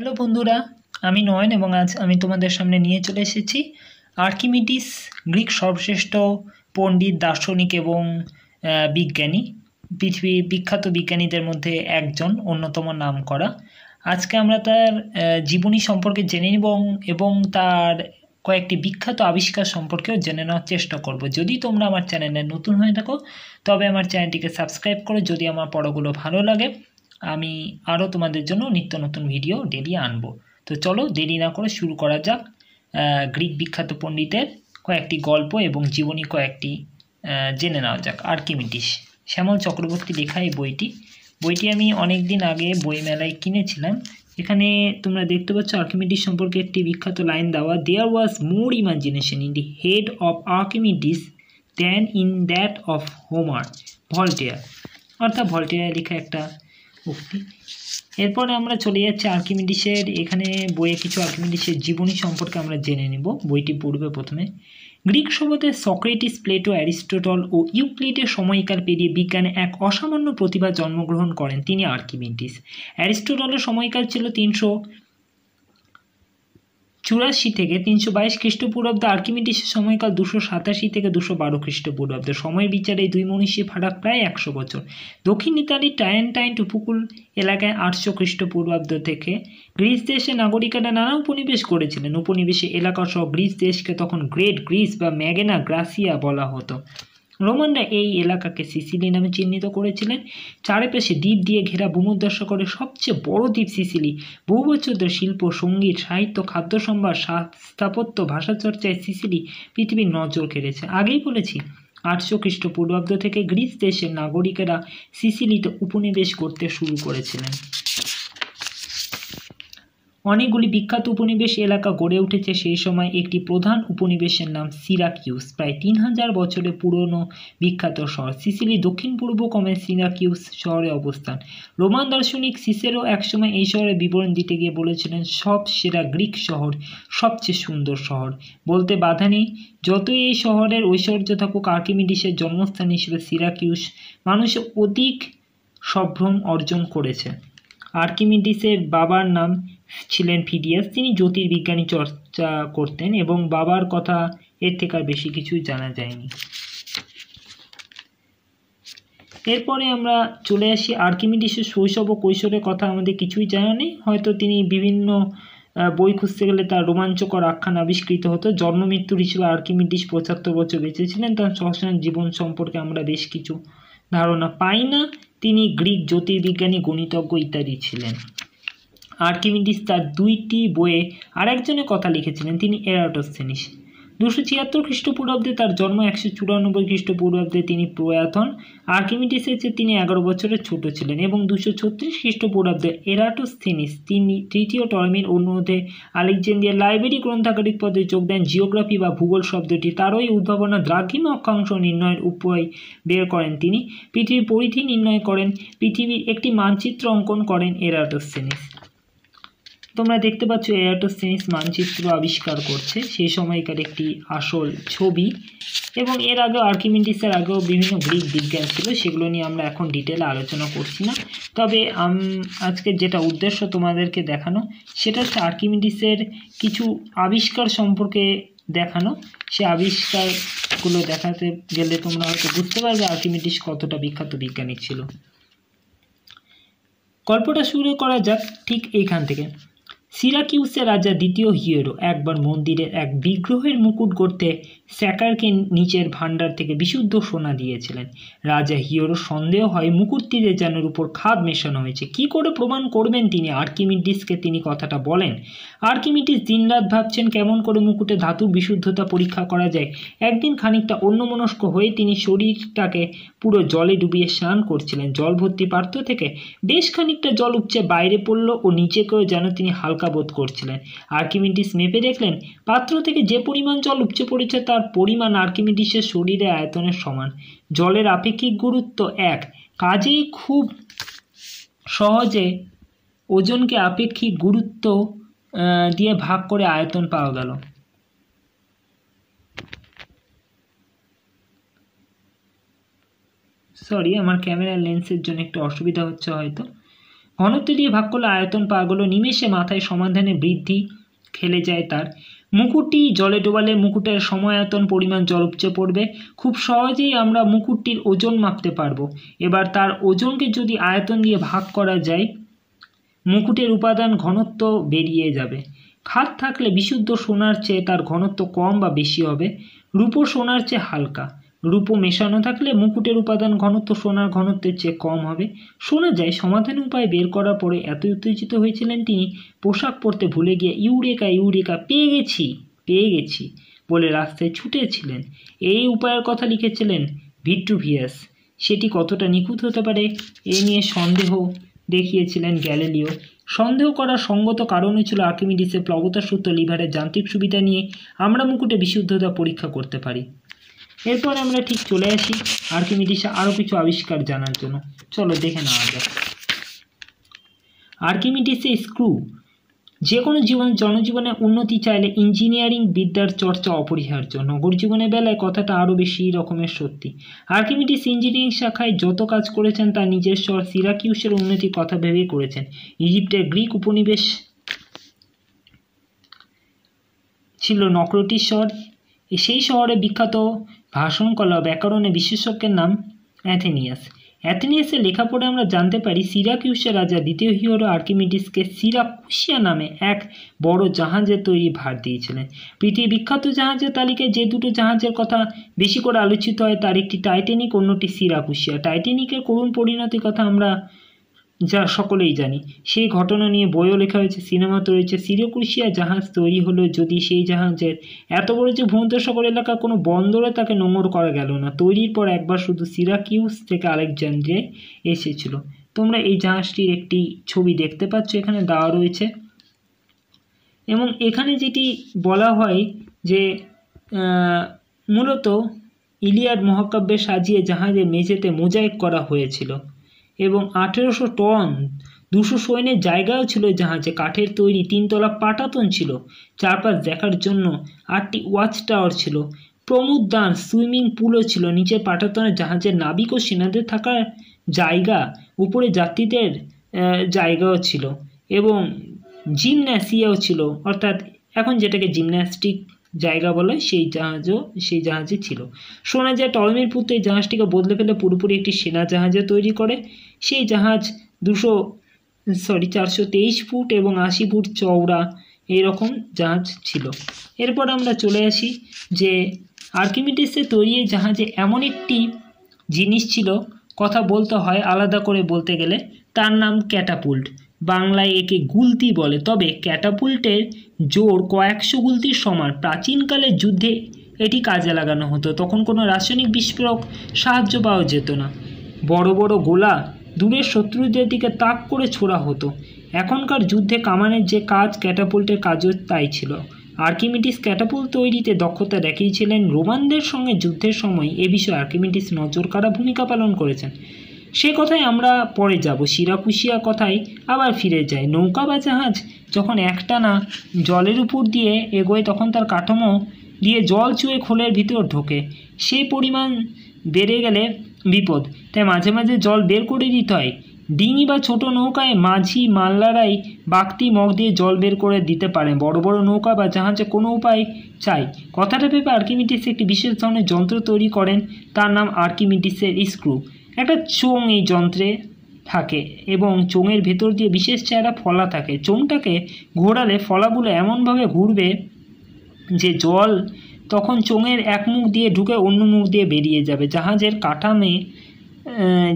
hello বন্ধুরা আমি নয়ন এবং আজ আমি তোমাদের সামনে নিয়ে চলে এসেছি আর্কিমিডিস গ্রিক সর্বশ্রেষ্ঠ পণ্ডিত দার্শনিক এবং বিজ্ঞানী পৃথিবীর বিখ্যাত বিজ্ঞানীদের মধ্যে একজন অন্যতম নাম করা আজকে আমরা তার জীবনী সম্পর্কে জেনে নিব এবং তার কয়েকটি বিখ্যাত আবিষ্কার সম্পর্কেও জেনে নেওয়ার চেষ্টা করব যদি তোমরা আমার চ্যানেলে নতুন হয়ে থাকো তবে আমার চ্যানেলটিকে সাবস্ক্রাইব করো যদি আমার পড়াগুলো ভালো লাগে আমি আরও তোমাদের জন্য নিত্য নতুন ভিডিও ডেলি আনব তো চলো দেরি না করে শুরু করা যাক গ্রিক বিখ্যাত পণ্ডিতের কয়েকটি গল্প এবং জীবনী কয়েকটি জেনে নেওয়া যাক আর্কিমিডিস শ্যামল চক্রবর্তী লেখা এই বইটি বইটি আমি অনেক দিন আগে বইমেলায় কিনেছিলাম এখানে তোমরা দেখতে পাচ্ছ আর্কিমিডিস সম্পর্কে একটি বিখ্যাত লাইন দেওয়া there was more imagination in the head of Archimedes than in that of Homer Voltaire অর্থাৎ ভল্টেয়ার লেখা একটা ওকে এরপরে আমরা চলে যাচ্ছি আর্কিমিডিসের এখানে বইয়ে কিছু আর্কিমিডিসের জীবনী সম্পর্কে আমরা জেনে নেব বইটি পড়বে প্রথমে গ্রিক সভ্যতে সক্রেটিস প্লেটো অ্যারিস্টোটল ও ইউক্লিডের সময়কাল পেরিয়ে বিজ্ঞানে এক অসামান্য প্রতিভা জন্মগ্রহণ করেন তিনি আর্কিমিডিস অ্যারিস্টোটলের সময়কাল ছিল তিনশো চুরাশি থেকে তিনশো বাইশ খ্রিস্টপূর্বাব্দ আর্কিমিডিসের সময়কাল দুশো সাতাশি থেকে দুশো বারো খ্রিস্টপূর্বাব্দ সময়ের বিচারে দুই মনীষী ফারাক প্রায় একশো বছর দক্ষিণ ইতালির টাইন উপকূল এলাকায় আটশো খ্রিস্টপূর্বাব্দ থেকে গ্রিস দেশে নাগরিকেরা নানা উপনিবেশ করেছিলেন উপনিবেশে এলাকা সহ গ্রিস দেশকে তখন গ্রেট গ্রিস বা ম্যাগেনা গ্রাসিয়া বলা হতো রোমানরা এই এলাকাকে সিসিলি নামে চিহ্নিত করেছিলেন চারিপাশে দ্বীপ দিয়ে ঘেরা ভূমধ্যসাগরের সবচেয়ে বড় দ্বীপ সিসিলি বহু বছর ধরে শিল্প সঙ্গীত সাহিত্য খাদ্য সম্ভার স্থাপত্য ভাষাচর্চায় সিসিলি পৃথিবীর নজর কেড়েছে আগেই বলেছি আটশো খ্রিস্টপূর্বাব্দ থেকে গ্রিস দেশের নাগরিকেরা সিসিলিতে উপনিবেশ করতে শুরু করেছিলেন অনেকগুলি বিখ্যাত উপনিবেশ এলাকা গড়ে উঠেছে সেই সময় একটি প্রধান উপনিবেশের নাম সিরাকিউস প্রায় তিন হাজার বছরের পুরনো বিখ্যাত শহর সিসিলি দক্ষিণ পূর্ব কমে সিরাকিউস শহরে অবস্থান রোমান দার্শনিক সিসেরও একসময় এই শহরের বিবরণ দিতে গিয়ে বলেছিলেন সব সেরা গ্রিক শহর সবচেয়ে সুন্দর শহর বলতে বাধা নেই যতই এই শহরের ঐশ্বর্য থাকুক আর্কিমিডিসের জন্মস্থান হিসেবে সিরাকিউস মানুষ অধিক সভ্রম অর্জন করেছে আর্কিমিডিসের বাবার নাম ছিলেন ফিডিয়াস তিনি জ্যোতির্বিজ্ঞানী চর্চা করতেন এবং বাবার কথা এর থেকে আর বেশি কিছুই জানা যায়নি এরপরে আমরা চলে আসি আর্কিমিডিসের শৈশব ও কৈশোরের কথা আমাদের কিছুই জানা নেই হয়তো তিনি বিভিন্ন বই খুঁজতে গেলে তার রোমাঞ্চকর আখ্যান আবিষ্কৃত হতো জন্ম মৃত্যুর হিসেবে আর্কিমিডিস পঁচাত্তর বছর বেঁচেছিলেন তার সহসান জীবন সম্পর্কে আমরা বেশ কিছু ধারণা পাই না তিনি গ্রিক জ্যোতির্বিজ্ঞানী গণিতজ্ঞ ইত্যাদি ছিলেন আর্কিমিডিস তার দুইটি বইয়ে আরেকজনের কথা লিখেছিলেন তিনি এরাটোসেনিস দুশো ছিয়াত্তর খ্রিস্টপূর্বাব্দে তার জন্ম একশো চুরানব্বই খ্রিস্টপূর্বাব্দে তিনি প্রয়াতন হন আর্কিমিডিসের চেয়ে তিনি এগারো বছরের ছোট ছিলেন এবং দুশো ছত্রিশ খ্রিস্টপূর্বাব্দে এরাটোস্থিনিস তিনি তৃতীয় টর্মিন অনুরোধে আলেকজেন্ডিয়ার লাইব্রেরি গ্রন্থাগারিক পদে যোগ দেন জিওগ্রাফি বা ভূগোল শব্দটি এই উদ্ভাবনা দ্রাঘিম অক্ষাংশ নির্ণয়ের উপায় বের করেন তিনি পৃথিবীর পরিধি নির্ণয় করেন পৃথিবীর একটি মানচিত্র অঙ্কন করেন এরাটোস্থিনিস তোমরা দেখতে পাচ্ছ এরাটোসেনিস মানচিত্র আবিষ্কার করছে সেই সময়কার একটি আসল ছবি এবং এর আগেও আর্কিমেন্টিসের আগেও বিভিন্ন গ্রিক বিজ্ঞান ছিল সেগুলো নিয়ে আমরা এখন ডিটেলে আলোচনা করছি না তবে আজকে যেটা উদ্দেশ্য তোমাদেরকে দেখানো সেটা হচ্ছে আর্কিমেন্টিসের কিছু আবিষ্কার সম্পর্কে দেখানো সে আবিষ্কারগুলো দেখাতে গেলে তোমরা হয়তো বুঝতে পারবে আর্কিমেন্টিস কতটা বিখ্যাত বিজ্ঞানী ছিল গল্পটা শুরু করা যাক ঠিক এইখান থেকে সিরাকিউসের রাজা দ্বিতীয় হিয়েরো একবার মন্দিরের এক বিগ্রহের মুকুট করতে স্যাকারকে নিচের ভাণ্ডার থেকে বিশুদ্ধ সোনা দিয়েছিলেন রাজা হিয়েরো সন্দেহ হয় মুকুটটিতে যেন উপর খাদ মেশানো হয়েছে কি করে প্রমাণ করবেন তিনি আর্কিমিডিসকে তিনি কথাটা বলেন আর্কিমিডিস দিনরাত ভাবছেন কেমন করে মুকুটে ধাতুর বিশুদ্ধতা পরীক্ষা করা যায় একদিন খানিকটা অন্যমনস্ক হয়ে তিনি শরীরটাকে পুরো জলে ডুবিয়ে স্নান করছিলেন জল ভর্তি পার্থ থেকে বেশ খানিকটা জল উপচে বাইরে পড়ল ও নিচেকেও যেন তিনি হালকা হালকা বোধ করছিলেন আর্কিমিডিস মেপে দেখলেন পাত্র থেকে যে পরিমাণ জল উপচে পড়েছে তার পরিমাণ আর্কিমিডিসের শরীরে আয়তনের সমান জলের আপেক্ষিক গুরুত্ব এক কাজেই খুব সহজে ওজনকে আপেক্ষিক গুরুত্ব দিয়ে ভাগ করে আয়তন পাওয়া গেল সরি আমার ক্যামেরা লেন্সের জন্য একটু অসুবিধা হচ্ছে হয়তো ঘনত্ব দিয়ে ভাগ করলে আয়তন পাওয়া নিমেষে মাথায় সমাধানে বৃদ্ধি খেলে যায় তার মুকুটটি জলে ডোবালে মুকুটের সময়তন পরিমাণ জল উপচে পড়বে খুব সহজেই আমরা মুকুটটির ওজন মাপতে পারবো এবার তার ওজনকে যদি আয়তন দিয়ে ভাগ করা যায় মুকুটের উপাদান ঘনত্ব বেরিয়ে যাবে খাত থাকলে বিশুদ্ধ সোনার চেয়ে তার ঘনত্ব কম বা বেশি হবে রূপো সোনার চেয়ে হালকা রূপো মেশানো থাকলে মুকুটের উপাদান ঘনত্ব সোনার ঘনত্বের চেয়ে কম হবে শোনা যায় সমাধান উপায় বের করার পরে এত উত্তেজিত হয়েছিলেন তিনি পোশাক পরতে ভুলে গিয়ে ইউরেকা ইউরেকা পেয়ে গেছি পেয়ে গেছি বলে রাস্তায় ছুটেছিলেন এই উপায়ের কথা লিখেছিলেন ভিট্টু ভিয়াস সেটি কতটা নিখুঁত হতে পারে এ নিয়ে সন্দেহ দেখিয়েছিলেন গ্যালিলিও সন্দেহ করার সঙ্গত কারণে ছিল আর্কিমিডিসের প্লবতা সূত্র লিভারের যান্ত্রিক সুবিধা নিয়ে আমরা মুকুটে বিশুদ্ধতা পরীক্ষা করতে পারি এরপরে আমরা ঠিক চলে আসি আর্কিমিডিসে আরও কিছু আবিষ্কার জানার জন্য চলো দেখে নেওয়া যাক আর্কিমিডিসে স্ক্রু যে কোনো জীবন জনজীবনে উন্নতি চাইলে ইঞ্জিনিয়ারিং বিদ্যার চর্চা অপরিহার্য নগর জীবনের বেলায় কথাটা আরও বেশি রকমের সত্যি আর্কিমিডিস ইঞ্জিনিয়ারিং শাখায় যত কাজ করেছেন তা নিজের স্বর সিরাকিউসের উন্নতির কথা ভেবে করেছেন ইজিপ্টের গ্রিক উপনিবেশ ছিল নক্রোটির শহর সেই শহরে বিখ্যাত ভাষণ কলা ব্যাকরণে বিশেষজ্ঞের নাম অ্যাথেনিয়াস অ্যাথেনিয়াসের লেখা পড়ে আমরা জানতে পারি সিরাকিউসের রাজা দ্বিতীয় হিওরো আর্কিমিডিসকে সিরাকুশিয়া নামে এক বড় জাহাজের তৈরি ভার দিয়েছিলেন পৃথিবীর বিখ্যাত জাহাজের তালিকায় যে দুটো জাহাজের কথা বেশি করে আলোচিত হয় তার একটি টাইটানিক অন্যটি সিরাকুশিয়া টাইটেনিকের করুণ পরিণতির কথা আমরা যা সকলেই জানি সেই ঘটনা নিয়ে বইও লেখা হয়েছে সিনেমা তো রয়েছে সিরিয়কুশিয়া জাহাজ তৈরি হলো যদি সেই জাহাজের এত বড় যে ভূমধ্যসাগর এলাকা কোনো বন্দরে তাকে নোংর করা গেল না তৈরির পর একবার শুধু সিরাকিউস থেকে আলেকজান্দ্রিয়ায় এসেছিল তোমরা এই জাহাজটির একটি ছবি দেখতে পাচ্ছ এখানে দেওয়া রয়েছে এবং এখানে যেটি বলা হয় যে মূলত ইলিয়াড মহাকাব্যে সাজিয়ে জাহাজে মেঝেতে মোজাইক করা হয়েছিল এবং আঠেরোশো টন দুশো সৈন্যের জায়গাও ছিল জাহাজে কাঠের তৈরি তিনতলা পাটাতন ছিল চারপাশ দেখার জন্য আটটি ওয়াচ টাওয়ার ছিল দান সুইমিং পুলও ছিল নিচে পাটাতনে জাহাজের নাবিক ও সেনাদের থাকার জায়গা উপরে যাত্রীদের জায়গাও ছিল এবং জিমন্যাসিয়াও ছিল অর্থাৎ এখন যেটাকে জিমন্যাস্টিক জায়গা বলে সেই জাহাজও সেই জাহাজে ছিল শোনা যায় টলমির পুত্র এই জাহাজটিকে বদলে ফেলে পুরোপুরি একটি সেনা জাহাজে তৈরি করে সেই জাহাজ দুশো সরি চারশো তেইশ ফুট এবং আশি ফুট চওড়া এরকম জাহাজ ছিল এরপর আমরা চলে আসি যে আর্কিমিডিসে তৈরি জাহাজে এমন একটি জিনিস ছিল কথা বলতে হয় আলাদা করে বলতে গেলে তার নাম ক্যাটাপুল্ট বাংলায় একে গুলতি বলে তবে ক্যাটাপুল্টের জোর কয়েকশো গুলতির সমান প্রাচীনকালের যুদ্ধে এটি কাজে লাগানো হতো তখন কোনো রাসায়নিক বিস্ফোরক সাহায্য পাওয়া যেত না বড় বড় গোলা দূরের শত্রুদের দিকে তাক করে ছোড়া হতো এখনকার যুদ্ধে কামানের যে কাজ ক্যাটাপুল্টের কাজও তাই ছিল আর্কিমিটিস ক্যাটাপুল তৈরিতে দক্ষতা দেখিয়েছিলেন রোমানদের সঙ্গে যুদ্ধের সময় এ বিষয়ে আর্কিমিটিস নজর কারা ভূমিকা পালন করেছেন সে কথায় আমরা পরে যাব সিরাকুশিয়া কথায় আবার ফিরে যাই নৌকা বা জাহাজ যখন একটানা জলের উপর দিয়ে এগোয় তখন তার কাঠামো দিয়ে জল চুয়ে খোলের ভিতর ঢোকে সেই পরিমাণ বেড়ে গেলে বিপদ তাই মাঝে মাঝে জল বের করে দিতে হয় ডিঙি বা ছোট নৌকায় মাঝি মাল্লারাই বাকতি মগ দিয়ে জল বের করে দিতে পারে বড় বড় নৌকা বা জাহাজে কোনো উপায় চাই কথাটা ভেবে আর্কিমিটিস একটি বিশেষ ধরনের যন্ত্র তৈরি করেন তার নাম আর্কিমিটিসের স্ক্রু একটা চোং এই যন্ত্রে থাকে এবং চোঙের ভেতর দিয়ে বিশেষ চেহারা ফলা থাকে চোঙটাকে ঘোরালে ফলাগুলো এমনভাবে ঘুরবে যে জল তখন চোঙের এক মুখ দিয়ে ঢুকে অন্য মুখ দিয়ে বেরিয়ে যাবে জাহাজের কাঠামে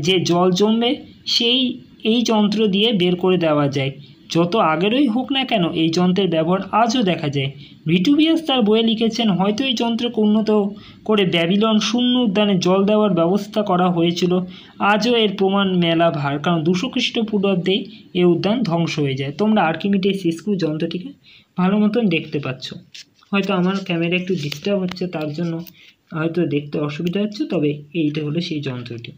যে জল জমবে সেই এই যন্ত্র দিয়ে বের করে দেওয়া যায় যত আগেরই হোক না কেন এই যন্ত্রের ব্যবহার আজও দেখা যায় রিটুবিয়াস তার বইয়ে লিখেছেন হয়তো এই যন্ত্রকে উন্নত করে ব্যাবিলন শূন্য উদ্যানে জল দেওয়ার ব্যবস্থা করা হয়েছিল আজও এর প্রমাণ মেলা ভার কারণ দুশো খ্রিস্টপূর্বাব্দেই এই উদ্যান ধ্বংস হয়ে যায় তোমরা আর্কিমিডিস স্ক্রু যন্ত্রটিকে ভালো মতন দেখতে পাচ্ছ হয়তো আমার ক্যামেরা একটু ডিস্টার্ব হচ্ছে তার জন্য হয়তো দেখতে অসুবিধা হচ্ছে তবে এইটা হলো সেই যন্ত্রটি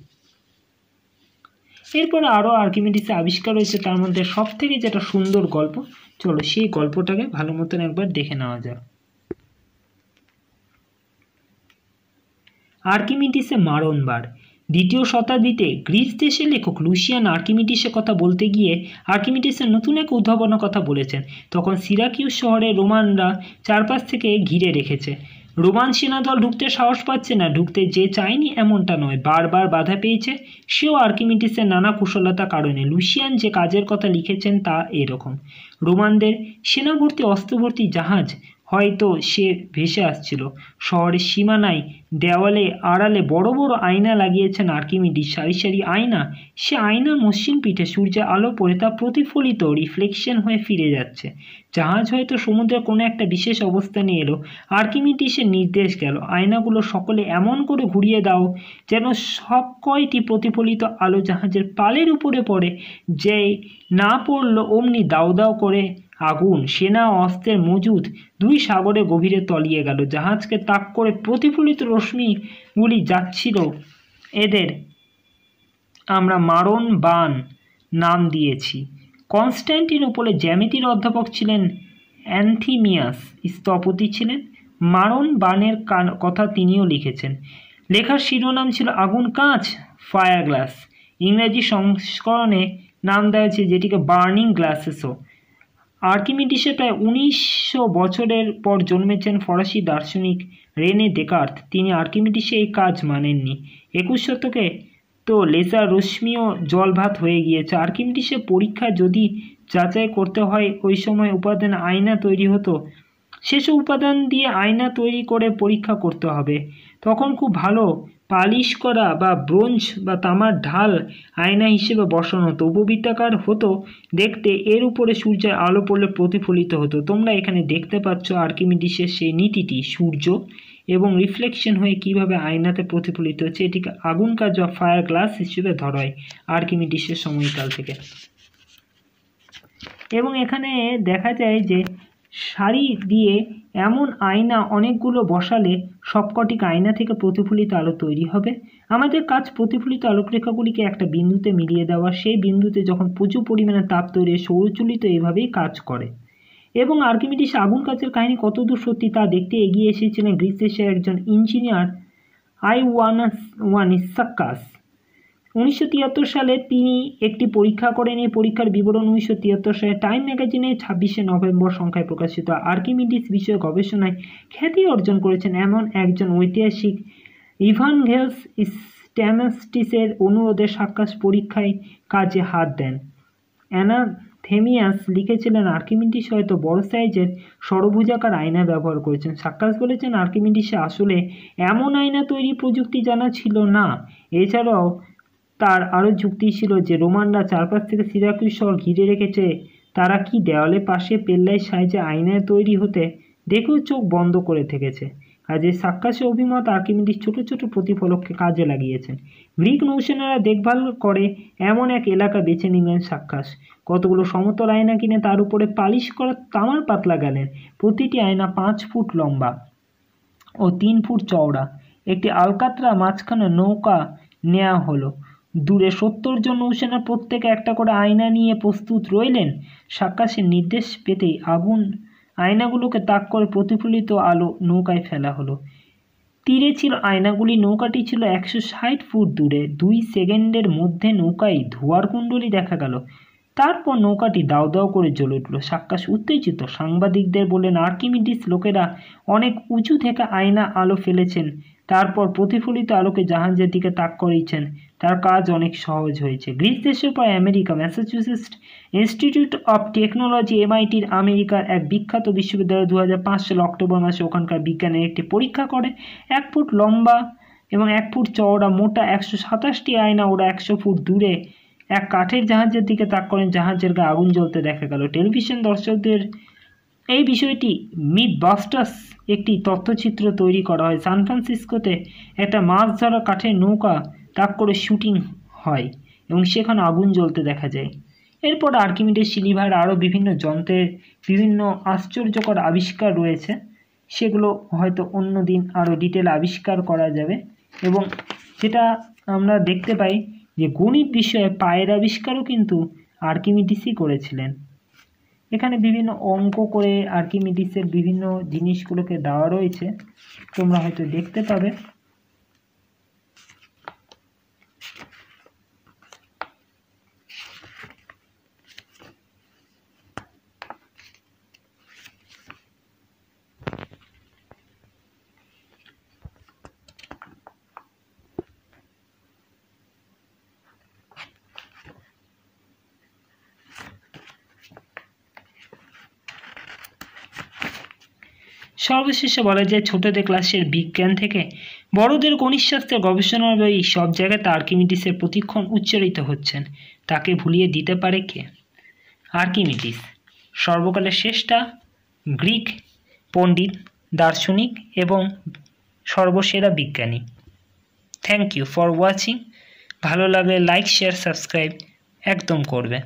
এরপরে আরও আর্কিমিডিসে আবিষ্কার হয়েছে তার মধ্যে সব থেকে যেটা সুন্দর গল্প চলো সেই গল্পটাকে ভালো মতন একবার দেখে নেওয়া যাক আর্কিমিডিসে মারণবার দ্বিতীয় শতাব্দীতে গ্রিস দেশের লেখক লুসিয়ান আর্কিমিডিসের কথা বলতে গিয়ে আর্কিমিডিসের নতুন এক উদ্ভাবনের কথা বলেছেন তখন সিরাকিউ শহরে রোমানরা চারপাশ থেকে ঘিরে রেখেছে রোমান সেনা দল ঢুকতে সাহস পাচ্ছে না ঢুকতে যে চায়নি এমনটা নয় বারবার বাধা পেয়েছে সেও আর্কিমিটিসের নানা কুশলতা কারণে লুসিয়ান যে কাজের কথা লিখেছেন তা এরকম রোমানদের সেনাভর্তি অস্ত্রভর্তি জাহাজ হয়তো সে ভেসে আসছিল শহরের সীমানায় দেওয়ালে আড়ালে বড় বড় আয়না লাগিয়েছেন আর্কিমিডিস সারি সারি আয়না সে আয়নার মসৃণ পিঠে সূর্যের আলো পড়ে তা প্রতিফলিত রিফ্লেকশন হয়ে ফিরে যাচ্ছে জাহাজ হয়তো সমুদ্রের কোনো একটা বিশেষ অবস্থানে এলো আর্কিমিডিসের নির্দেশ গেল আয়নাগুলো সকলে এমন করে ঘুরিয়ে দাও যেন সব কয়টি প্রতিফলিত আলো জাহাজের পালের উপরে পড়ে যে না পড়লো অমনি দাও দাও করে আগুন সেনা অস্ত্রের মজুদ দুই সাগরে গভীরে তলিয়ে গেল জাহাজকে তাক করে প্রতিফলিত রশ্মিগুলি যাচ্ছিল এদের আমরা মারণ বান নাম দিয়েছি কনস্ট্যান্টিনোপলে জ্যামিতির অধ্যাপক ছিলেন অ্যান্থিমিয়াস স্থপতি ছিলেন মারণ বানের কথা তিনিও লিখেছেন লেখার শিরোনাম ছিল আগুন কাঁচ ফায়ার গ্লাস ইংরেজি সংস্করণে নাম দেওয়া যেটিকে বার্নিং গ্লাসেসও আর্কিমিডিসে প্রায় উনিশশো বছরের পর জন্মেছেন ফরাসি দার্শনিক রেনে দেকার্থ তিনি আর্কিমিডিসে এই কাজ মানেননি একুশ শতকে তো লেজার রশ্মিও জলভাত হয়ে গিয়েছে আর্কিমিডিসে পরীক্ষা যদি যাচাই করতে হয় ওই সময় উপাদান আয়না তৈরি হতো সেসব উপাদান দিয়ে আয়না তৈরি করে পরীক্ষা করতে হবে তখন খুব ভালো পালিশ করা বা ব্রোঞ্জ বা তামার ঢাল আয়না হিসেবে বসানো হতো উপবৃত্তাকার হতো দেখতে এর উপরে সূর্যের আলো পড়লে প্রতিফলিত হতো তোমরা এখানে দেখতে পাচ্ছ আর্কিমিডিসের সেই নীতিটি সূর্য এবং রিফ্লেকশন হয়ে কিভাবে আয়নাতে প্রতিফলিত হচ্ছে এটিকে আগুন কাজ বা ফায়ার গ্লাস হিসেবে ধরা হয় আর্কিমিডিসের সময়কাল থেকে এবং এখানে দেখা যায় যে সারি দিয়ে এমন আয়না অনেকগুলো বসালে সবকটি আয়না থেকে প্রতিফলিত আলো তৈরি হবে আমাদের কাজ প্রতিফলিত আলোকরেখাগুলিকে একটা বিন্দুতে মিলিয়ে দেওয়া সেই বিন্দুতে যখন প্রচুর পরিমাণে তাপ তৈরি সৌরচলিত এভাবেই কাজ করে এবং আর্কিমিডিস আগুন কাচের কাহিনী কতদূর সত্যি তা দেখতে এগিয়ে এসেছিলেন গ্রিস দেশের একজন ইঞ্জিনিয়ার আই ওয়ান ওয়ান সাক্কাস উনিশশো সালে তিনি একটি পরীক্ষা করেন এই পরীক্ষার বিবরণ উনিশশো তিয়াত্তর সালে টাইম ম্যাগাজিনে ছাব্বিশে নভেম্বর সংখ্যায় প্রকাশিত আর্কিমিডিস বিষয়ে গবেষণায় খ্যাতি অর্জন করেছেন এমন একজন ঐতিহাসিক ঘেলস স্ট্যামাস্টিসের অনুরোধে সাক্ষাৎ পরীক্ষায় কাজে হাত দেন অ্যানা থেমিয়াস লিখেছিলেন আর্কিমিডিস হয়তো বড় সাইজের সরভুজাকার আয়না ব্যবহার করেছেন সাক্ষাৎ বলেছেন আর্কিমিডিসে আসলে এমন আয়না তৈরি প্রযুক্তি জানা ছিল না এছাড়াও তার আরও যুক্তি ছিল যে রোমানরা চারপাশ থেকে সিরাকুই শহর ঘিরে রেখেছে তারা কি দেওয়ালের পাশে পেল্লাই সাইজে আয়নায় তৈরি হতে দেখেও চোখ বন্ধ করে থেকেছে কাজে সাক্কাসের অভিমত আর্কিমিডিস ছোট ছোট প্রতিফলককে কাজে লাগিয়েছেন গ্রিক নৌসেনারা দেখভাল করে এমন এক এলাকা বেছে নিলেন সাক্ষাস কতগুলো সমতল আয়না কিনে তার উপরে পালিশ করা তামার পাতলা গেলেন প্রতিটি আয়না পাঁচ ফুট লম্বা ও তিন ফুট চওড়া একটি আলকাতরা মাঝখানে নৌকা নেওয়া হলো দূরে সত্তর জন নৌসেনা প্রত্যেকে একটা করে আয়না নিয়ে প্রস্তুত রইলেন সাক্ষাসের নির্দেশ পেতেই আগুন আয়নাগুলোকে তাক করে প্রতিফলিত আলো নৌকায় ফেলা হলো তীরে ছিল আয়নাগুলি নৌকাটি ছিল একশো ষাট ফুট দূরে দুই সেকেন্ডের মধ্যে নৌকায় ধোয়ার কুণ্ডলি দেখা গেল তারপর নৌকাটি দাও দাও করে জ্বলে উঠল সাক্কাশ উত্তেজিত সাংবাদিকদের বললেন আর্কিমিডিস লোকেরা অনেক উঁচু থেকে আয়না আলো ফেলেছেন তারপর প্রতিফলিত আলোকে জাহাজের দিকে তাক করেছেন তার কাজ অনেক সহজ হয়েছে গ্রিস দেশের প্রায় America Massachusetts Institute of Technology এমআইটির আমেরিকার এক বিখ্যাত বিশ্ববিদ্যালয় দু সালে অক্টোবর মাসে ওখানকার বিজ্ঞানের একটি পরীক্ষা করে এক ফুট লম্বা এবং এক ফুট চওড়া মোটা একশো সাতাশটি আয়না ওরা একশো ফুট দূরে এক কাঠের জাহাজের দিকে তাক করেন জাহাজের গায়ে আগুন জ্বলতে দেখা গেল টেলিভিশন দর্শকদের এই বিষয়টি মিড বাস্টার্স একটি তথ্যচিত্র তৈরি করা হয় সান ফ্রান্সিসকোতে একটা মাছ ধরা কাঠের নৌকা তাক করে শুটিং হয় এবং সেখানে আগুন জ্বলতে দেখা যায় এরপর আর্কিমিডের সিলিভার আরও বিভিন্ন যন্ত্রের বিভিন্ন আশ্চর্যকর আবিষ্কার রয়েছে সেগুলো হয়তো অন্য দিন আরও ডিটেল আবিষ্কার করা যাবে এবং সেটা আমরা দেখতে পাই যে গণিত বিষয়ে পায়ের আবিষ্কারও কিন্তু আর্কিমিডিসই করেছিলেন এখানে বিভিন্ন অঙ্ক করে আর্কিমিডিসের বিভিন্ন জিনিসগুলোকে দেওয়া রয়েছে তোমরা হয়তো দেখতে পাবে সর্বশেষে বলা যায় ছোটদের ক্লাসের বিজ্ঞান থেকে বড়দের গণিতশাস্ত্রের গবেষণার বই সব জায়গাতে আর্কিমিটিসের প্রতিক্ষণ উচ্চারিত হচ্ছেন তাকে ভুলিয়ে দিতে পারে কে আর্কিমিটিস সর্বকালের শেষটা গ্রিক পণ্ডিত দার্শনিক এবং সর্বসেরা বিজ্ঞানী থ্যাংক ইউ ফর ওয়াচিং ভালো লাগলে লাইক শেয়ার সাবস্ক্রাইব একদম করবে